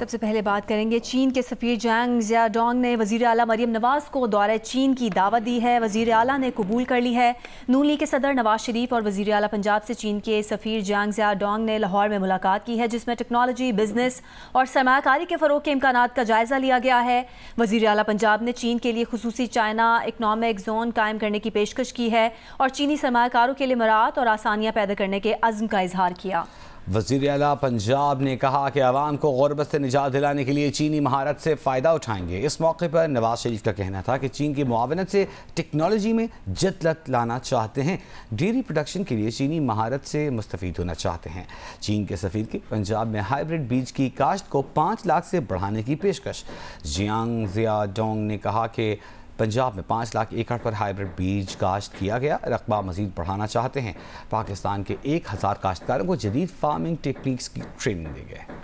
सबसे पहले बात करेंगे चीन के सफ़ीर जैंग जियाडोंग ने वजीर अला मरीम नवाज़ को दौरे चीन की दावत दी है वजीर अला ने कबूल कर ली है नू लीग के सदर नवाज शरीफ और वजीर अला पंजाब से चीन के सफ़ीर जैंग जियाडोंग ने लाहौर में मुलाकात की है जिसमें टेक्नोलॉजी बिजनेस और सरमाकारी के फ़रोग के इम्कान का जायज़ा लिया गया है वजीर अला पंजाब ने चीन के लिए खसूसी चाइना इकनॉमिक जोन कायम करने की पेशकश की है और चीनी सरमाकारों के लिए मराहत और आसानियाँ पैदा करने के अज़म का इजहार किया वजीर अला पंजाब ने कहा कि आवाम को गुरबत से निजात दिलाने के लिए चीनी महारत से फ़ायदा उठाएंगे इस मौके पर नवाज शरीफ का कहना था कि चीन की मुआवनत से टेक्नोलॉजी में जदलत लाना चाहते हैं डेयरी प्रोडक्शन के लिए चीनी महारत से मुस्तफ़ होना चाहते हैं चीन के सफ़ीर की पंजाब में हाइब्रिड बीज की काश्त को पाँच लाख से बढ़ाने की पेशकश जियांग जिया डोंग ने कहा कि पंजाब में पाँच लाख एकड़ पर हाइब्रिड बीज काश्त किया गया रकबा मजीद बढ़ाना चाहते हैं पाकिस्तान के एक हज़ार काश्तकारों को जदीद फार्मिंग टेक्निक्स की ट्रेनिंग दी गई